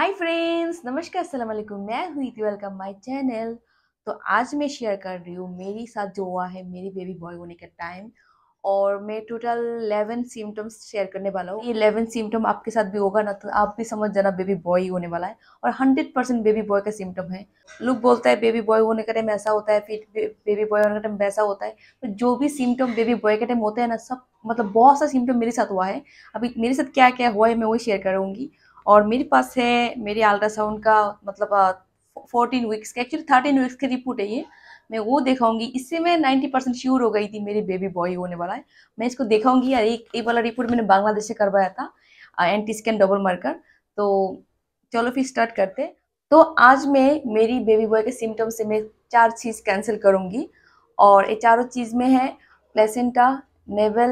hi friends नमस्कार अस्सलाम वालेकुम मैं हुई थी वेलकम माय चैनल तो आज मैं शेयर कर रही हूँ मेरी साथ जो हुआ है मेरी बेबी बॉय होने का टाइम और मैं टोटल इलेवन सिम्टम्स शेयर करने वाला हूँ ये इलेवन सिम्टम आपके साथ भी होगा ना तो आप भी समझ जाना बेबी बॉय होने वाला है और हंड्रेड परसेंट बेबी बॉय का सिम्टम है लोग बोलता है बेबी बॉय होने का टाइम ऐसा होता है फिर बेबी बॉय होने का टाइम वैसा होता है तो जो भी सिम्टम बेबी बॉय का टाइम होता है ना सब मतलब बहुत सा सिम्टम मेरे साथ हुआ है अभी मेरे साथ क्या क्या हुआ है मैं वही शेयर करूँगी और मेरे पास है मेरे अल्ट्रासाउंड का मतलब फोर्टीन वीक्स का एक्चुअली थर्टीन वीक्स की रिपोर्ट है ये मैं वो देखाऊंगी इससे मैं नाइन्टी परसेंट श्योर हो गई थी मेरे बेबी बॉय होने वाला है मैं इसको देखाऊंगी यार एक वाला रिपोर्ट मैंने बांग्लादेश से करवाया था एंटी स्कैन डबल मार्कर तो चलो फिर स्टार्ट करते तो आज मैं मेरी बेबी बॉय के सिम्टम्स से मैं चार चीज़ कैंसिल करूँगी और ये चारों चीज़ में है placenta navel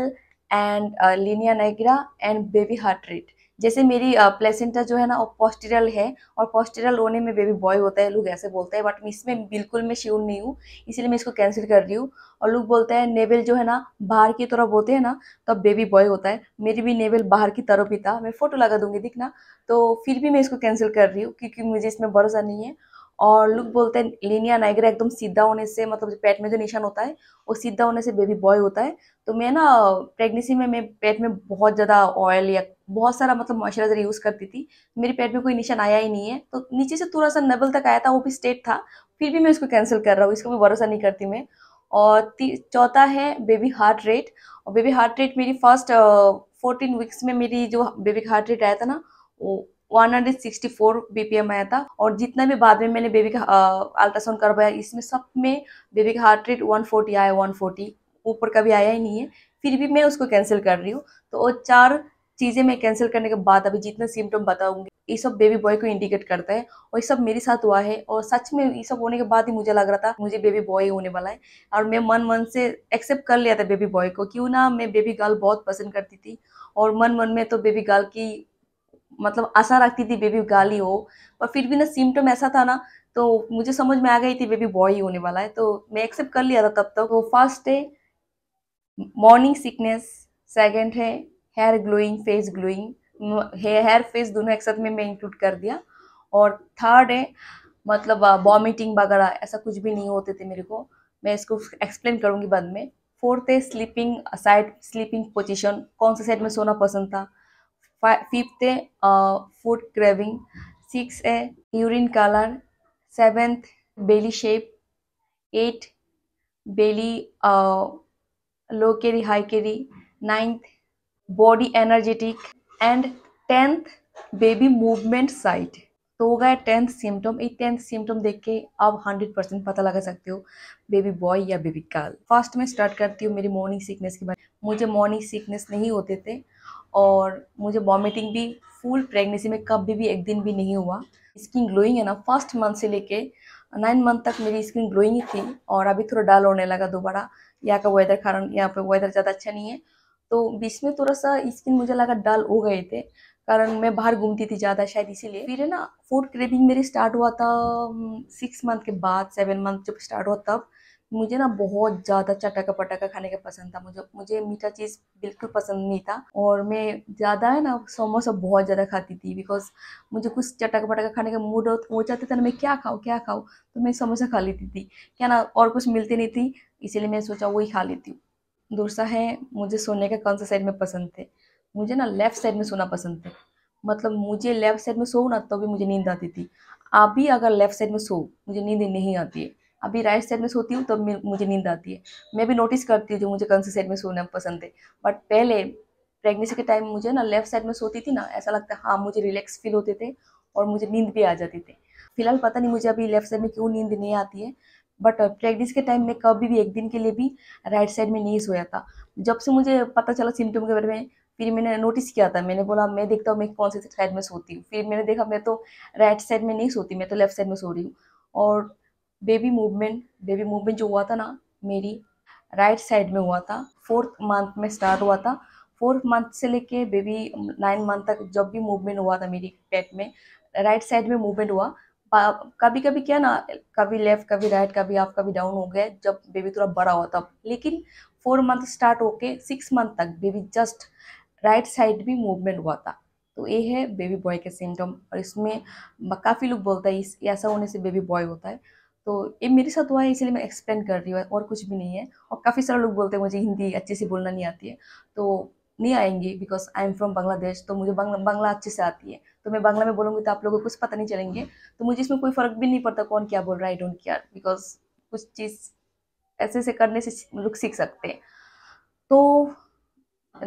and linea nigra and baby heart rate जैसे मेरी प्लेसेंटा जो है ना वो पोस्टिरल है और पोस्टिरल होने में बेबी बॉय होता है लोग ऐसे बोलते हैं बट इसमें बिल्कुल मैं श्योर नहीं हूँ इसलिए मैं इसको कैंसिल कर रही हूँ और लोग बोलते हैं नेवल जो है ना बाहर की तरफ होते हैं ना तब बेबी बॉय होता है मेरी भी नेवल बाहर की तरफ ही था मैं फ़ोटो लगा दूंगी दिखना तो फिर भी मैं इसको कैंसिल कर रही हूँ क्योंकि मुझे इसमें भरोसा नहीं है और लुक बोलते हैं लीनिया नाइगरा एकदम सीधा होने से मतलब पेट में जो निशान होता है वो सीधा होने से बेबी बॉय होता है तो मैं ना प्रेगनेंसी में मैं पेट में बहुत ज़्यादा ऑयल या बहुत सारा मतलब मॉइस्चराइजर यूज़ करती थी मेरे पेट में कोई निशान आया ही नहीं है तो नीचे से थोड़ा सा नबल तक आया था वो भी स्टेट था फिर भी मैं उसको कैंसिल कर रहा हूँ इसको भी भरोसा नहीं करती मैं और चौथा है बेबी हार्ट रेट और बेबी हार्ट रेट मेरी फर्स्ट फोर्टीन वीक्स में मेरी जो बेबी हार्ट रेट आया था ना वो 164 बीपीएम आया था और जितना भी बाद में मैंने बेबी का अल्ट्रासाउंड करवाया इसमें सब में बेबी का हार्ट रेट 140 आया 140 ऊपर कभी आया ही नहीं है फिर भी मैं उसको कैंसिल कर रही हूँ तो वो चार चीज़ें मैं कैंसिल करने के बाद अभी जितने सिम्टम बताऊँगी ये सब बेबी बॉय को इंडिकेट करता है और ये सब मेरे साथ हुआ है और सच में ये सब होने के बाद ही मुझे लग रहा था मुझे बेबी बॉय होने वाला है और मैं मन मन से एक्सेप्ट कर लिया था बेबी बॉय को क्यों ना मैं बेबी गर्ल बहुत पसंद करती थी और मन मन में तो बेबी गर्ल की मतलब आशा रखती थी बेबी गाली हो पर फिर भी ना सिम्टम ऐसा था ना तो मुझे समझ में आ गई थी बेबी बॉय ही होने वाला है तो मैं एक्सेप्ट कर लिया था तब तक वो तो फर्स्ट है मॉर्निंग सिकनेस सेकेंड है hair glowing face glowing hair face दोनों एक साथ में मैं इंक्लूड कर दिया और थर्ड है मतलब वॉमिटिंग वगैरह ऐसा कुछ भी नहीं होते थे मेरे को मैं इसको एक्सप्लेन करूँगी बाद में फोर्थ है स्लीपिंग साइड स्लीपिंग पोजिशन कौन सा साइड में सोना पसंद था फिफ्थ है फूड क्रेविंग सिक्स है urine colour seventh belly shape eight belly low carry high carry ninth body energetic and tenth baby movement side तो हो गया टेंथ सिम्टम ये टेंथ सिम्टम देख के आप हंड्रेड परसेंट पता लगा सकते हो बेबी बॉय या बेबी गर्ल फर्स्ट में स्टार्ट करती हूँ मेरी मॉर्निंग सिकनेस के बारे में मुझे मॉर्निंग सिकनेस नहीं होते थे और मुझे वॉमिटिंग भी फुल प्रेगनेंसी में कभी भी एक दिन भी नहीं हुआ स्किन ग्लोइंग है ना फर्स्ट मंथ से लेके नाइन मंथ तक मेरी स्किन ग्लोइंग ही थी और अभी थोड़ा डाल होने लगा दोबारा यहाँ का वेदर कारण यहाँ पे वेदर ज़्यादा अच्छा नहीं है तो बीच में थोड़ा सा स्किन मुझे लगा डाल हो गए थे कारण मैं बाहर घूमती थी ज़्यादा शायद इसीलिए फिर ना फूड क्रेविंग मेरी स्टार्ट हुआ था सिक्स हम्म, मंथ के बाद सेवन मंथ जब स्टार्ट हुआ तब मुझे ना बहुत ज़्यादा चटाका पटाका खाने का पसंद था मुझे मुझे मीठा चीज़ बिल्कुल पसंद नहीं था और मैं ज़्यादा है ना समोसा बहुत ज़्यादा खाती थी बिकॉज मुझे कुछ चटका पटाका खाने का मूड हो जाता था ना मैं क्या खाऊँ क्या खाऊँ तो मैं समोसा खा लेती थी क्या ना और कुछ मिलती नहीं थी इसीलिए मैं सोचा वही खा लेती हूँ दूसरा है मुझे सोने का कौन सा साइड में पसंद थे मुझे ना लेफ़्ट साइड में सोना पसंद था मतलब मुझे लेफ़्ट साइड में सो ना तो भी मुझे नींद आती थी अभी अगर लेफ़्ट साइड में सो मुझे नींद नहीं आती है अभी राइट साइड में सोती हूँ तब तो मुझे नींद आती है मैं भी नोटिस करती हूँ जो मुझे कौन से साइड में सोना पसंद है बट पहले प्रेगनेंसी के टाइम मुझे ना लेफ्ट साइड में सोती थी ना ऐसा लगता है हाँ मुझे रिलैक्स फील होते थे और मुझे नींद भी आ जाती थी फिलहाल पता नहीं मुझे अभी लेफ्ट साइड में क्यों नींद नहीं आती है बट प्रेगनेंसी के टाइम में कभी भी एक दिन के लिए भी राइट साइड में नहीं सोया था जब से मुझे पता चला सिम्टम के बारे में फिर मैंने नोटिस किया था मैंने बोला मैं देखता हूँ मैं कौन से साइड में सोती हूँ फिर मैंने देखा मैं तो राइट साइड में नहीं सोती मैं तो लेफ्ट साइड में सो रही हूँ और बेबी मूवमेंट बेबी मूवमेंट जो हुआ था ना मेरी राइट साइड में हुआ था फोर्थ मंथ में स्टार्ट हुआ था फोर्थ मंथ से लेके बेबी नाइन मंथ तक जब भी मूवमेंट हुआ था मेरी पेट में राइट साइड में मूवमेंट हुआ कभी कभी क्या ना कभी लेफ्ट कभी राइट कभी आप कभी डाउन हो गया जब बेबी थोड़ा बड़ा हुआ था लेकिन फोर मंथ स्टार्ट होके सिक्स मंथ तक बेबी जस्ट राइट साइड भी मूवमेंट हुआ था तो ये है बेबी बॉय के सिम्टम और इसमें काफ़ी लोग बोलता है ऐसा होने से बेबी बॉय होता है तो ये मेरे साथ हुआ है इसलिए मैं एक्सप्लेन कर रही हूँ और कुछ भी नहीं है और काफ़ी सारे लोग बोलते हैं मुझे हिंदी अच्छे से बोलना नहीं आती है तो नहीं आएंगी because I am from Bangladesh तो मुझे बांग्ला बांग्ला अच्छे से आती है तो मैं बांग्ला में बोलूँगी तो आप लोगों को कुछ पता नहीं चलेंगे तो मुझे इसमें कोई फ़र्क भी नहीं पड़ता कौन क्या बोल रहा है आई डोंट केयर बिकॉज कुछ चीज़ ऐसे ऐसे करने से लोग सीख सकते हैं तो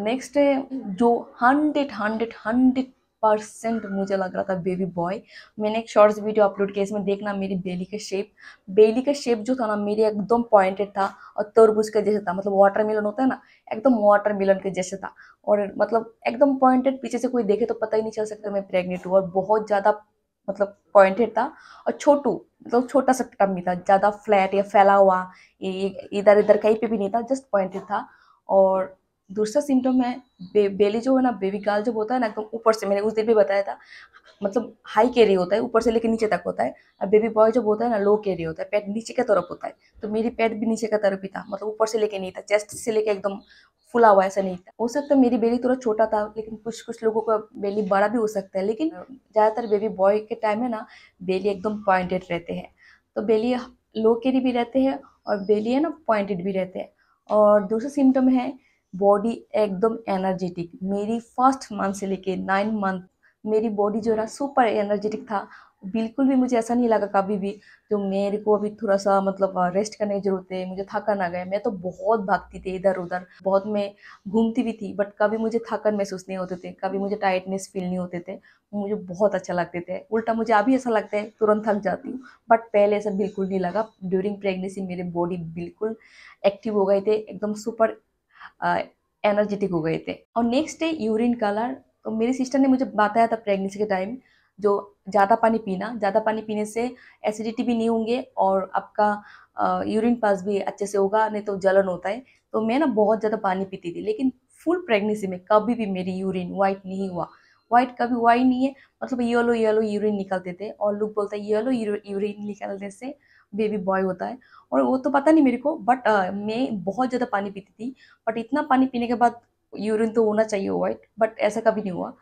नेक्स्ट है जो हंड्रेड हंड्रेड हंड्रेड परसेंट मुझे लग रहा था बेबी बॉय मैंने एक शॉर्ट्स वीडियो अपलोड किया इसमें देखना मेरी बेली का शेप बेली का शेप जो था ना मेरी एकदम पॉइंटेड था और तरबूज का जैसे था मतलब वाटर मिलन होता है ना एकदम वाटर मिलन के जैसे था और मतलब एकदम पॉइंटेड पीछे से कोई देखे तो पता ही नहीं चल सकता मैं प्रेगनेंट हूँ और बहुत ज़्यादा मतलब पॉइंटेड था और छोटू मतलब छोटा सा टम्मी था ज़्यादा फ्लैट या फैला हुआ इधर इधर कहीं पर भी नहीं था जस्ट पॉइंटेड था और दूसरा सिम्टम है बे, बेली जो है ना बेबी काल जब होता है ना एकदम ऊपर से मैंने उस दिन भी बताया था मतलब हाई कैरी होता है ऊपर से लेकर नीचे तक होता है और बेबी बॉय जब होता है ना लो कैरी होता है पेट नीचे का तरफ होता है तो मेरी पेट भी नीचे का तरफ ही था मतलब ऊपर से लेके नहीं था चेस्ट से लेके एकदम फुला हुआ ऐसा नहीं था हो सकता मेरी बेली थोड़ा छोटा था लेकिन कुछ कुछ लोगों का बेली बड़ा भी हो सकता है लेकिन ज़्यादातर बेबी बॉय के टाइम है ना बेली एकदम पॉइंटेड रहते हैं तो बेली लो कैरी भी रहते हैं और बेली है ना पॉइंटेड भी रहते हैं और दूसरा सिम्टम है बॉडी एकदम एनर्जेटिक मेरी फर्स्ट मंथ से लेके नाइन मंथ मेरी बॉडी जो है सुपर एनर्जेटिक था बिल्कुल भी मुझे ऐसा नहीं लगा कभी भी जो मेरे को अभी थोड़ा सा मतलब रेस्ट करने की जरूरत है मुझे थकान आ गया मैं तो बहुत भागती थी इधर उधर बहुत मैं घूमती भी थी बट कभी मुझे थकान महसूस नहीं होते थे कभी मुझे टाइटनेस फील नहीं होते थे मुझे बहुत अच्छा लगते थे उल्टा मुझे अभी ऐसा लगता है तुरंत थक जाती हूँ बट पहले ऐसा बिल्कुल नहीं लगा ड्यूरिंग प्रेगनेंसी मेरे बॉडी बिल्कुल एक्टिव हो गए थे एकदम सुपर एनर्जेटिक हो गए थे और नेक्स्ट डे यूरिन कलर तो मेरी सिस्टर ने मुझे बताया था प्रेगनेंसी के टाइम जो ज़्यादा पानी पीना ज़्यादा पानी पीने से एसिडिटी भी नहीं होंगे और आपका यूरिन पास भी अच्छे से होगा नहीं तो जलन होता है तो मैं ना बहुत ज़्यादा पानी पीती थी लेकिन फुल प्रेगनेंसी में कभी भी मेरी यूरिन वाइट नहीं हुआ वाइट कभी वाइट नहीं है मतलब येलो येलो यूरिन निकलते थे और लोग बोलते हैं येलो यूरिन निकलने से बेबी बॉय होता है और वो तो पता नहीं मेरे को बट uh, मैं बहुत ज़्यादा पानी पीती थी बट इतना पानी पीने के बाद यूरिन तो होना चाहिए वाइट बट ऐसा कभी नहीं हुआ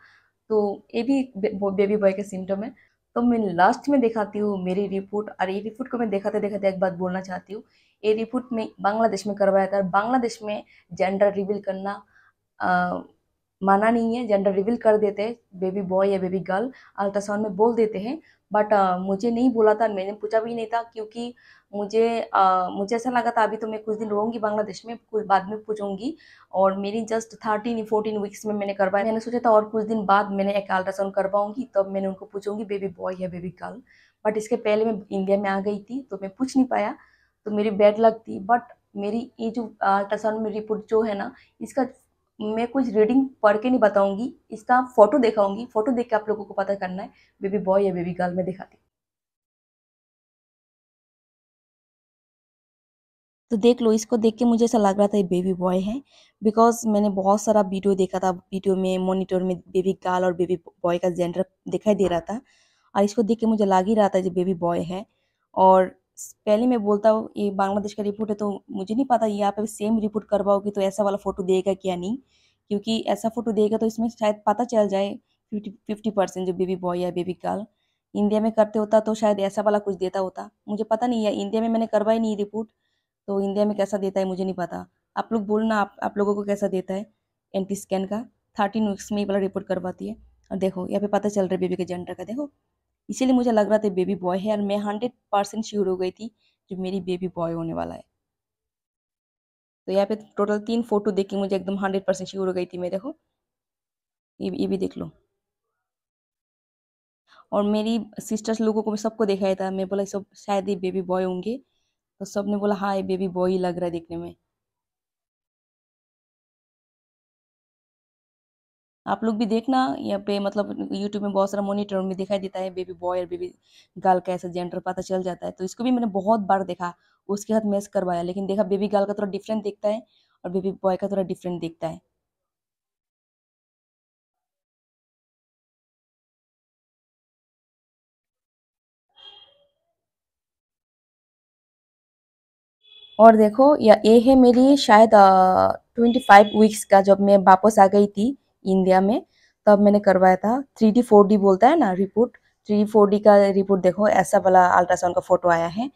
तो ये भी बेबी बॉय के सिम्टम है तो मैं लास्ट में दिखाती हूँ मेरी रिपोर्ट और ये रिपोर्ट को मैं दिखाते दिखाते एक बात बोलना चाहती हूँ ये रिपोर्ट में बांग्लादेश में करवाया था बांग्लादेश में जेंडर रिवील करना आ, uh, माना नहीं है जेंडर रिवील कर देते हैं बेबी बॉय या बेबी गर्ल अल्ट्रासाउंड में बोल देते हैं बट uh, मुझे नहीं बोला था मैंने पूछा भी नहीं था क्योंकि मुझे uh, मुझे ऐसा लगा था अभी तो मैं कुछ दिन रहूँगी बांग्लादेश में कुछ बाद में पूछूंगी और मेरी जस्ट थर्टीन फोर्टीन वीक्स में मैंने करवाया मैंने सोचा था और कुछ दिन बाद मैंने एक अल्ट्रासाउंड करवाऊंगी तब तो मैंने उनको पूछूंगी बेबी बॉय या बेबी गर्ल बट इसके पहले मैं इंडिया में आ गई थी तो मैं पूछ नहीं पाया तो मेरी बैड लग थी बट मेरी ये जो अल्ट्रासाउंड uh, में रिपोर्ट जो है ना इसका मैं कुछ रीडिंग पढ़ के नहीं बताऊंगी इसका फोटो दिखाऊंगी फोटो देख के आप लोगों को पता करना है बेबी बॉय या बेबी गर्ल में दिखाती तो देख लो इसको देख के मुझे ऐसा लग रहा था ये बेबी बॉय है बिकॉज मैंने बहुत सारा वीडियो देखा था वीडियो में मॉनिटर में बेबी गर्ल और बेबी बॉय का जेंडर दिखाई दे रहा था और इसको देख के मुझे लग ही रहा था जो बेबी बॉय है और पहले मैं बोलता हूँ ये बांग्लादेश का रिपोर्ट है तो मुझे नहीं पता यहाँ पे सेम रिपोर्ट करवाओगे तो ऐसा वाला फ़ोटो देगा क्या नहीं क्योंकि ऐसा फ़ोटो देगा तो इसमें शायद पता चल जाए फिफ्टी फिफ्टी परसेंट जो बेबी बॉय या बेबी गर्ल इंडिया में करते होता तो शायद ऐसा वाला कुछ देता होता मुझे पता नहीं है इंडिया में मैंने करवाई नहीं रिपोर्ट तो इंडिया में कैसा देता है मुझे नहीं पता आप लोग बोलना आप आप लोगों को कैसा देता है एंटी स्कैन का थर्टीन वीक्स में ये वाला रिपोर्ट करवाती है और देखो यहाँ पे पता चल रहा है बेबी के जेंडर का देखो इसीलिए मुझे लग रहा था बेबी बॉय है और मैं हंड्रेड परसेंट श्योर हो गई थी जो मेरी बेबी बॉय होने वाला है तो यहाँ पे टोटल तीन फोटो देख के मुझे एकदम हंड्रेड परसेंट श्योर हो गई थी मैं देखो ये ये भी देख लो और मेरी सिस्टर्स लोगों को मैं सबको दिखाया था मैं बोला सब शायद ये बेबी बॉय होंगे तो सब ने बोला हाँ ये बेबी बॉय ही लग रहा है देखने में आप लोग भी देखना यहाँ पे मतलब यूट्यूब में बहुत सारा मोनिटर में दिखाई देता है बेबी बॉय और बेबी गर्ल का ऐसा जेंडर पता चल जाता है तो इसको भी मैंने बहुत बार देखा उसके साथ मैच करवाया लेकिन देखा बेबी गर्ल का थोड़ा डिफरेंट दिखता है और बेबी बॉय का थोड़ा डिफरेंट दिखता है और देखो या ये है मेरी शायद ट्वेंटी फाइव वीक्स का जब मैं वापस आ गई थी इंडिया में तब मैंने करवाया था थ्री डी फोर डी बोलता है ना रिपोर्ट थ्री फोर डी का रिपोर्ट देखो ऐसा वाला अल्ट्रासाउंड का फोटो आया है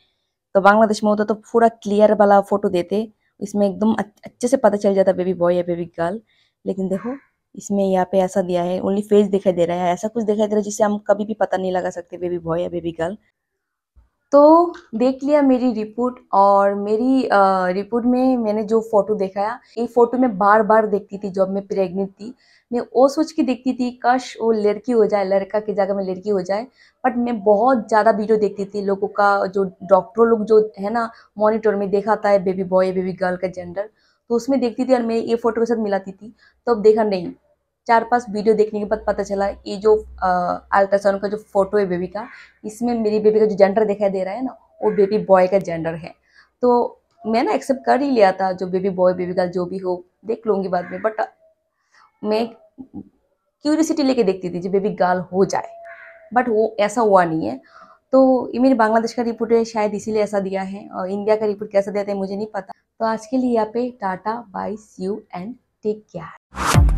तो बांग्लादेश में होता तो पूरा क्लियर वाला फोटो देते इसमें एकदम अच्छे से पता चल जाता बेबी बॉय या बेबी गर्ल लेकिन देखो इसमें यहाँ पे ऐसा दिया है ओनली फेस दिखाई दे रहा है ऐसा कुछ दिखाई दे रहा है जिससे हम कभी भी पता नहीं लगा सकते बेबी बॉय या बेबी गर्ल तो देख लिया मेरी रिपोर्ट और मेरी रिपोर्ट में मैंने जो फ़ोटो दिखाया ये फ़ोटो मैं बार बार देखती थी जब मैं प्रेग्नेंट थी मैं वो सोच के देखती थी कश वो लड़की हो जाए लड़का की जगह में लड़की हो जाए बट मैं बहुत ज़्यादा वीडियो देखती थी लोगों का जो डॉक्टरों लोग जो है ना मॉनिटर में देखाता है बेबी बॉय बेबी गर्ल का जेंडर तो उसमें देखती थी और मैं ये फ़ोटो के साथ मिलाती थी तो अब देखा नहीं चार पांच वीडियो देखने के बाद पता चला ये जो अल्ट्रासाउंड का जो फोटो है बेबी का इसमें मेरी बेबी का जो जेंडर दिखाई दे रहा है ना वो बेबी बॉय का जेंडर है तो मैं ना एक्सेप्ट कर ही लिया था जो बेबी बॉय बेबी गर्ल जो भी हो देख लूँगी बाद में बट मैं क्यूरियसिटी लेके देखती थी जो बेबी गर्ल हो जाए बट वो ऐसा हुआ नहीं है तो ये मेरे बांग्लादेश का रिपोर्ट है शायद इसीलिए ऐसा दिया है और इंडिया का रिपोर्ट कैसा दिया था मुझे नहीं पता तो आज के लिए यहाँ पे tata bye see you and take care